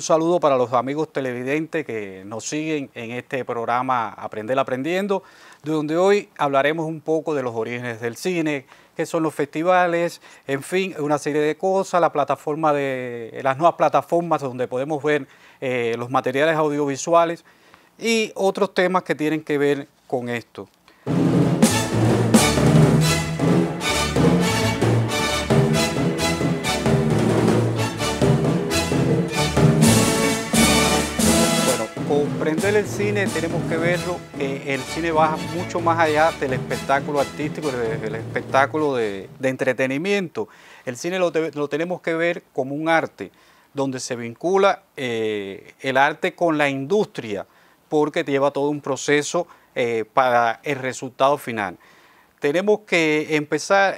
un saludo para los amigos televidentes que nos siguen en este programa Aprender Aprendiendo, donde hoy hablaremos un poco de los orígenes del cine, qué son los festivales, en fin, una serie de cosas, la plataforma de las nuevas plataformas donde podemos ver eh, los materiales audiovisuales y otros temas que tienen que ver con esto. comprender el cine tenemos que verlo, eh, el cine va mucho más allá del espectáculo artístico, del, espectáculo de, entretenimiento. El cine lo, tenemos que ver como un arte, donde se vincula eh, el arte con la industria, porque lleva todo un proceso eh, para el resultado final. Tenemos que empezar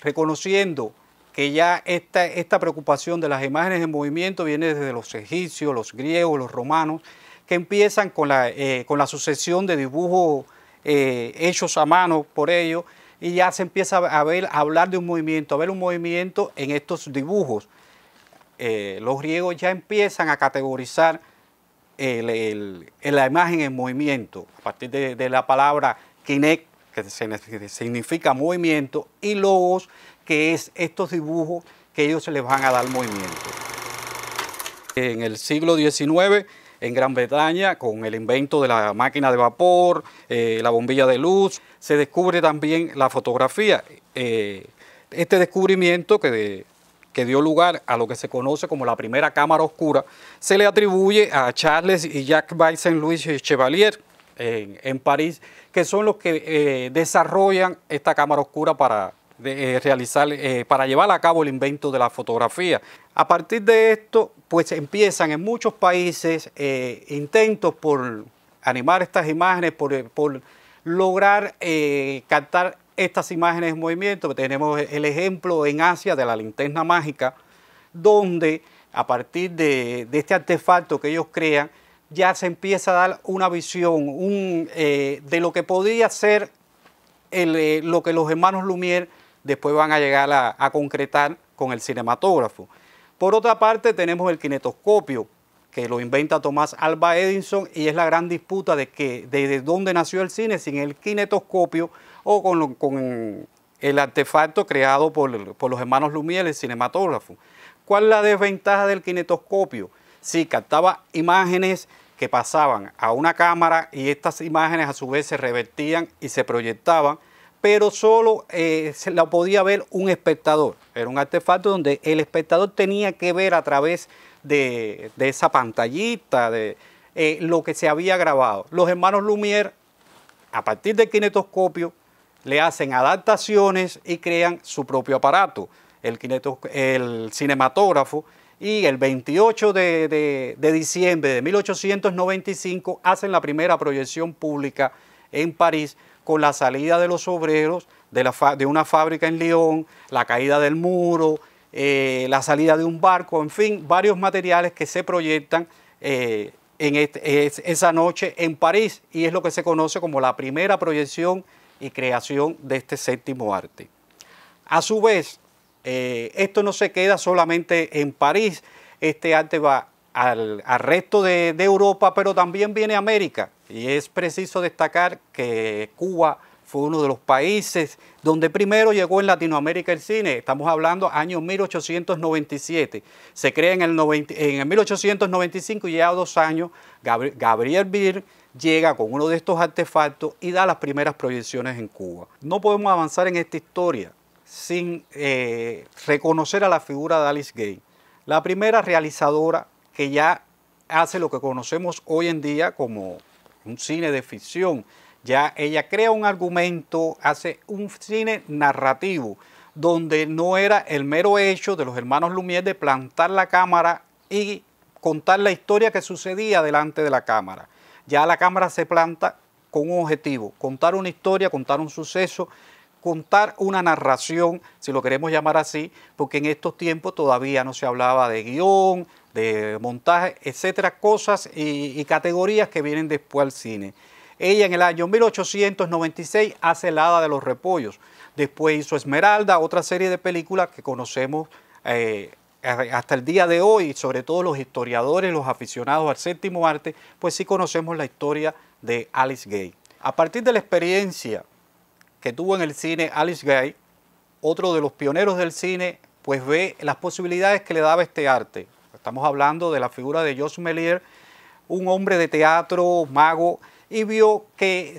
reconociendo que ya esta, esta preocupación de las imágenes en movimiento viene desde los egipcios, los griegos, los romanos, que empiezan con la, eh, con la sucesión de dibujos eh, hechos a mano por ellos y ya se empieza a, hablar de un movimiento, a ver un movimiento en estos dibujos. Eh, los griegos ya empiezan a categorizar la imagen en movimiento a partir de, de la palabra kinek, que significa movimiento, y logos, que es estos dibujos que ellos se les van a dar movimiento. En el siglo XIX, en Gran Bretaña, con el invento de la máquina de vapor, eh, la bombilla de luz, se descubre también la fotografía. Eh, este descubrimiento que, dio lugar a lo que se conoce como la primera cámara oscura, se le atribuye a Charles y Jacques Baisen Louis Chevalier en, París, que son los que eh, desarrollan esta cámara oscura para, de, eh, realizar, eh, para llevar a cabo el invento de la fotografía. A partir de esto, pues empiezan en muchos países eh, intentos por animar estas imágenes, por, lograr captar estas imágenes en movimiento. Tenemos el ejemplo en Asia de la linterna mágica, donde a partir de, este artefacto que ellos crean, ya se empieza a dar una visión un, de lo que podía ser lo que los hermanos Lumière después van a llegar a, concretar con el cinematógrafo. Por otra parte, tenemos el kinetoscopio, que lo inventa Tomás Alba Edison y es la gran disputa de que desde dónde nació el cine, sin el kinetoscopio o con, el artefacto creado por, los hermanos Lumière, el cinematógrafo. ¿Cuál es la desventaja del kinetoscopio? Si captaba imágenes que pasaban a una cámara y estas imágenes a su vez se revertían y se proyectaban pero solo eh, se la podía ver un espectador. Era un artefacto donde el espectador tenía que ver a través de, esa pantallita, de eh, lo que se había grabado. Los hermanos Lumière, a partir del kinetoscopio, le hacen adaptaciones y crean su propio aparato, el, cinematógrafo, y el 28 de diciembre de 1895 hacen la primera proyección pública en París con la salida de los obreros de, una fábrica en Lyon, la caída del muro, eh, la salida de un barco, en fin, varios materiales que se proyectan eh, en este, esa noche en París y es lo que se conoce como la primera proyección y creación de este séptimo arte. A su vez, eh, esto no se queda solamente en París, este arte va al, resto de, de Europa, pero también viene a América. Y es preciso destacar que Cuba fue uno de los países donde primero llegó en Latinoamérica el cine. Estamos hablando año 1897. Se crea en el, 1895 y ya dos años Gabriel, Bir llega con uno de estos artefactos y da las primeras proyecciones en Cuba. No podemos avanzar en esta historia sin eh, reconocer a la figura de Alice Gay, la primera realizadora que ya hace lo que conocemos hoy en día como un cine de ficción. Ya ella crea un argumento, hace un cine narrativo, donde no era el mero hecho de los hermanos Lumière de plantar la cámara y contar la historia que sucedía delante de la cámara. Ya la cámara se planta con un objetivo, contar una historia, contar un suceso, contar una narración, si lo queremos llamar así, porque en estos tiempos todavía no se hablaba de guión, de montaje, etcétera, cosas y, categorías que vienen después al cine. Ella en el año 1896 hace El Hada de los Repollos. Después hizo Esmeralda, otra serie de películas que conocemos eh, hasta el día de hoy, sobre todo los historiadores, los aficionados al séptimo arte, pues sí conocemos la historia de Alice Gay. A partir de la experiencia que tuvo en el cine Alice Gay, otro de los pioneros del cine, pues ve las posibilidades que le daba este arte, Estamos hablando de la figura de George Melier, un hombre de teatro, mago, y vio que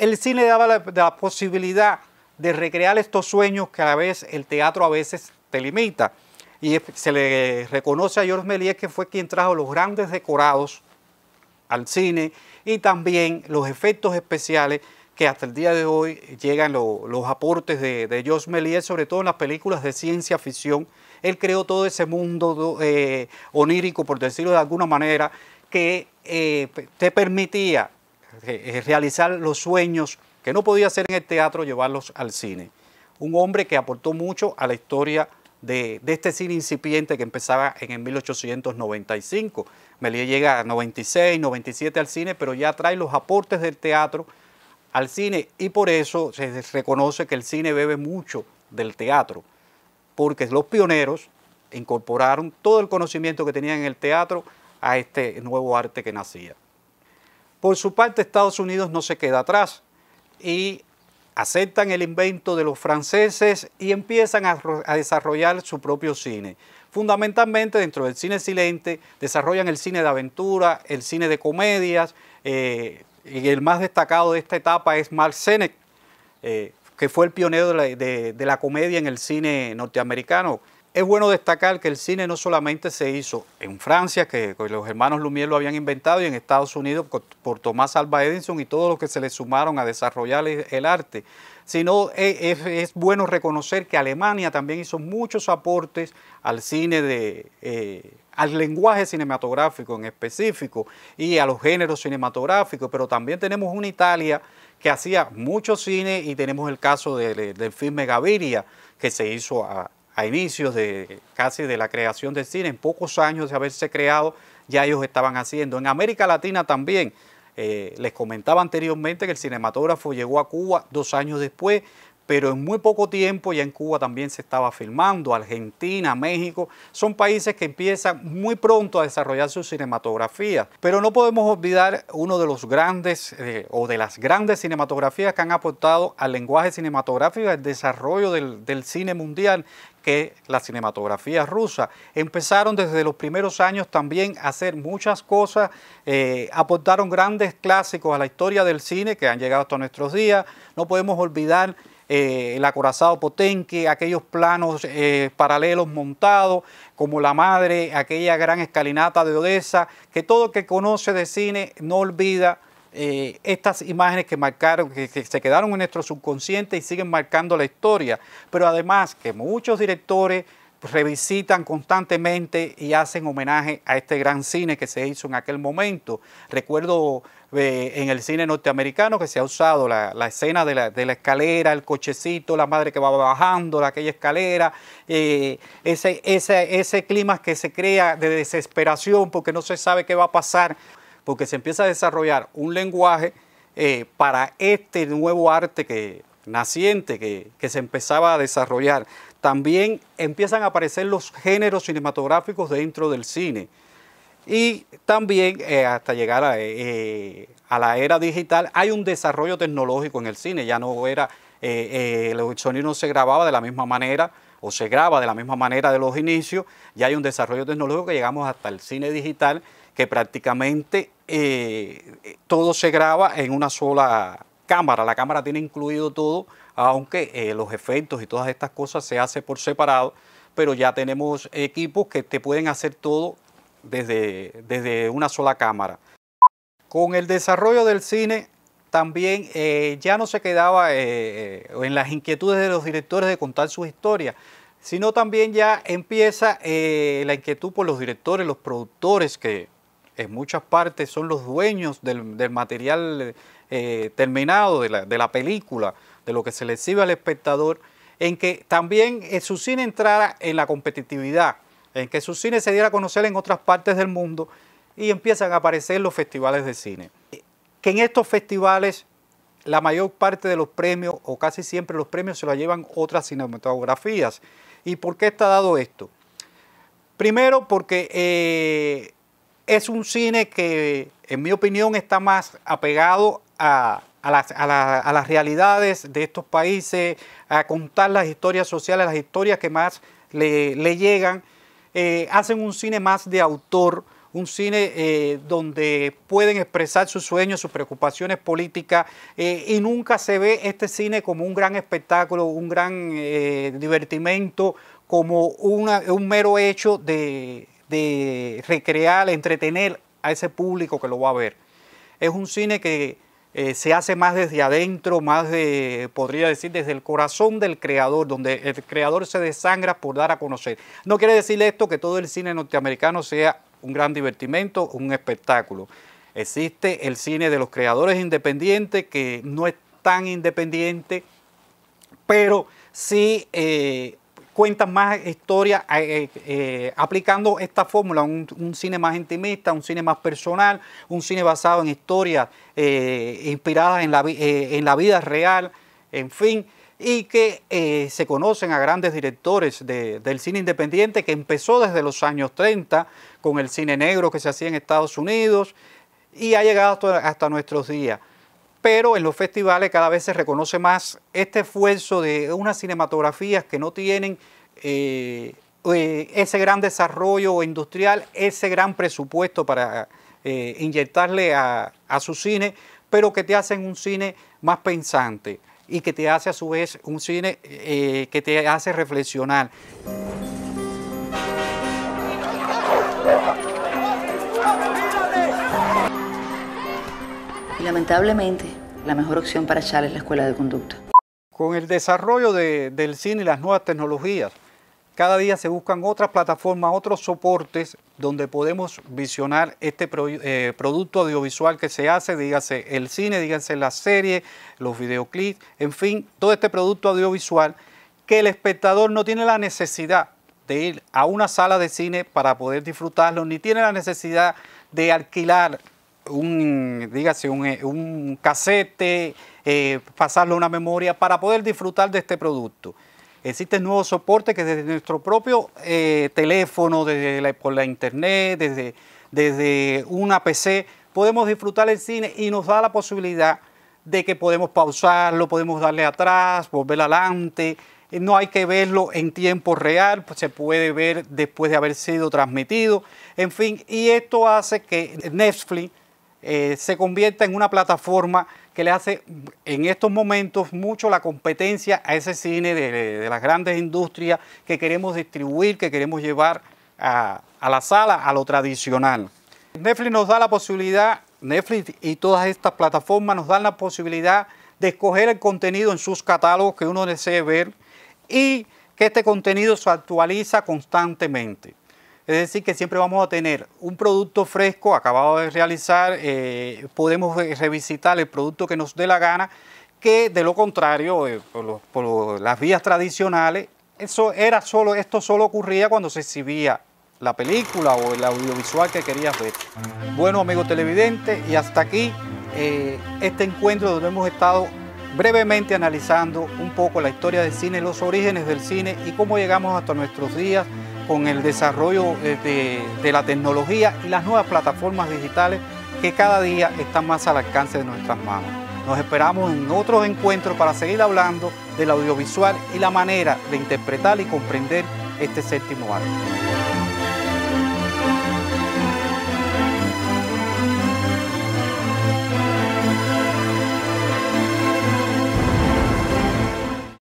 el, cine daba la, posibilidad de recrear estos sueños que a la vez el teatro a veces te limita. Y se le reconoce a George Méliès que fue quien trajo los grandes decorados al cine y también los efectos especiales que hasta el día de hoy llegan los aportes de, de Josh sobre todo en las películas de ciencia ficción. Él creó todo ese mundo eh, onírico, por decirlo de alguna manera, que eh, te permitía eh, realizar los sueños que no podía hacer en el teatro, llevarlos al cine. Un hombre que aportó mucho a la historia de, este cine incipiente que empezaba en el 1895. Melie llega a 96, 97 al cine, pero ya trae los aportes del teatro al cine y por eso se reconoce que el cine bebe mucho del teatro, porque los pioneros incorporaron todo el conocimiento que tenían en el teatro a este nuevo arte que nacía. Por su parte, Estados Unidos no se queda atrás y aceptan el invento de los franceses y empiezan a, desarrollar su propio cine. Fundamentalmente dentro del cine silente desarrollan el cine de aventura, el cine de comedias, eh, y el más destacado de esta etapa es Mark Senec, eh, que fue el pionero de la comedia en el cine norteamericano. Es bueno destacar que el cine no solamente se hizo en Francia, que los hermanos Lumière lo habían inventado, y en Estados Unidos por Tomás Alba Edison y todos los que se le sumaron a desarrollar el arte, sino e, es, bueno reconocer que Alemania también hizo muchos aportes al cine de... Eh, al lenguaje cinematográfico en específico y a los géneros cinematográficos, pero también tenemos una Italia que hacía mucho cine y tenemos el caso del, del filme Gaviria que se hizo a, a inicios de casi de la creación del cine, en pocos años de haberse creado, ya ellos estaban haciendo. En América Latina también, eh, les comentaba anteriormente que el cinematógrafo llegó a Cuba dos años después, pero en muy poco tiempo ya en Cuba también se estaba filmando, Argentina, México, son países que empiezan muy pronto a desarrollar su cinematografía, pero no podemos olvidar uno de los grandes eh, o de las grandes cinematografías que han aportado al lenguaje cinematográfico, al desarrollo del, cine mundial, que es la cinematografía rusa. Empezaron desde los primeros años también a hacer muchas cosas, eh, aportaron grandes clásicos a la historia del cine que han llegado hasta nuestros días. No podemos olvidar eh, el acorazado Potenque, aquellos planos eh, paralelos montados, como La Madre, aquella gran escalinata de Odessa, que todo que conoce de cine no olvida eh, estas imágenes que marcaron, que, se quedaron en nuestro subconsciente y siguen marcando la historia, pero además que muchos directores revisitan constantemente y hacen homenaje a este gran cine que se hizo en aquel momento. Recuerdo en el cine norteamericano que se ha usado la, escena de la, escalera, el cochecito, la madre que va bajando aquella escalera, eh, ese, clima que se crea de desesperación porque no se sabe qué va a pasar, porque se empieza a desarrollar un lenguaje eh, para este nuevo arte que, naciente que, que se empezaba a desarrollar. También empiezan a aparecer los géneros cinematográficos dentro del cine. Y también eh, hasta llegar eh, eh, a, la era digital hay un desarrollo tecnológico en el cine. Ya no era, eh, el sonido no se grababa de la misma manera o se graba de la misma manera de los inicios. Ya hay un desarrollo tecnológico que llegamos hasta el cine digital que prácticamente todo se graba en una sola cámara. La cámara tiene incluido todo, aunque los efectos y todas estas cosas se hace por separado, pero ya tenemos equipos que te pueden hacer todo desde, desde una sola cámara. Con el desarrollo del cine también eh, ya no se quedaba eh, eh, en las inquietudes de los directores de contar sus historias, sino también ya empieza la inquietud por los directores, los productores, que en muchas partes son los dueños del, del material terminado, de la, de la, película, de lo que se le sirve al espectador, en que también su cine entrara en la competitividad en que su cine se diera a conocer en otras partes del mundo y empiezan a aparecer los festivales de cine. Que en estos festivales la mayor parte de los premios o casi siempre los premios se los llevan otras cinematografías. ¿Y por qué está dado esto? Primero porque eh, es un cine que en mi opinión está más apegado a, las, realidades de estos países, a contar las historias sociales, las historias que más le, le, llegan eh, hacen un cine más de autor, un cine eh, donde pueden expresar sus sueños, sus preocupaciones políticas, eh, y nunca se ve este cine como un gran espectáculo, un gran divertimento, como un mero hecho de recrear, entretener a ese público que lo va a ver. Es un cine que eh, se hace más desde adentro, más de, podría decir, desde el corazón del creador, donde el creador se desangra por dar a conocer. No quiere decir esto que todo el cine norteamericano sea un gran divertimento, un espectáculo. Existe el cine de los creadores independientes, que no es tan independiente, pero sí eh, cuentan más historias eh, eh, eh, aplicando esta fórmula, un, cine más intimista, un cine más personal, un cine basado en historias inspiradas en la, vida real, en fin, y que se conocen a grandes directores del cine independiente que empezó desde los años 30 con el cine negro que se hacía en Estados Unidos y ha llegado hasta nuestros días pero en los festivales cada vez se reconoce más este esfuerzo de unas cinematografías que no tienen eh, eh, ese gran desarrollo industrial, ese gran presupuesto para eh, inyectarle a, a, su cine, pero que te hacen un cine más pensante y que te hace a su vez un cine que te hace reflexionar. Y lamentablemente, la mejor opción para Charles es la escuela de conducta. Con el desarrollo del cine y las nuevas tecnologías, cada día se buscan otras plataformas, otros soportes donde podemos visionar este eh, producto audiovisual que se hace, díganse el cine, díganse la serie, los videoclips, en fin, todo este producto audiovisual que el espectador no tiene la necesidad de ir a una sala de cine para poder disfrutarlo, ni tiene la necesidad de alquilar un, dígase, un, eh, casete, eh, pasarlo a una memoria para poder disfrutar de este producto. Existen nuevos soportes que desde nuestro propio eh, teléfono, desde la, por la internet, desde, desde una PC, podemos disfrutar el cine y nos da la posibilidad de que podemos pausarlo, podemos darle atrás, volver adelante. No hay que verlo en tiempo real, pues, se puede ver después de haber sido transmitido. En fin, y esto hace que Netflix eh, se convierta en una plataforma que le hace en estos momentos mucho la competencia a ese cine de, las grandes industrias que queremos distribuir, que queremos llevar a, a, la sala, a lo tradicional. Netflix nos da la posibilidad, Netflix y todas estas plataformas nos dan la posibilidad de escoger el contenido en sus catálogos que uno desee ver y que este contenido se actualiza constantemente. Es decir, que siempre vamos a tener un producto fresco, acabado de realizar, eh, podemos revisitar el producto que nos dé la gana, que de lo contrario, eh, por, las vías tradicionales, eso era solo, esto solo ocurría cuando se exhibía la película o el audiovisual que querías ver. Bueno, amigos televidentes, y hasta aquí eh, este encuentro donde hemos estado brevemente analizando un poco la historia del cine, los orígenes del cine y cómo llegamos hasta nuestros días con el desarrollo eh, de, la tecnología y las nuevas plataformas digitales que cada día están más al alcance de nuestras manos. Nos esperamos en otros encuentros para seguir hablando del audiovisual y la manera de interpretar y comprender este séptimo arte.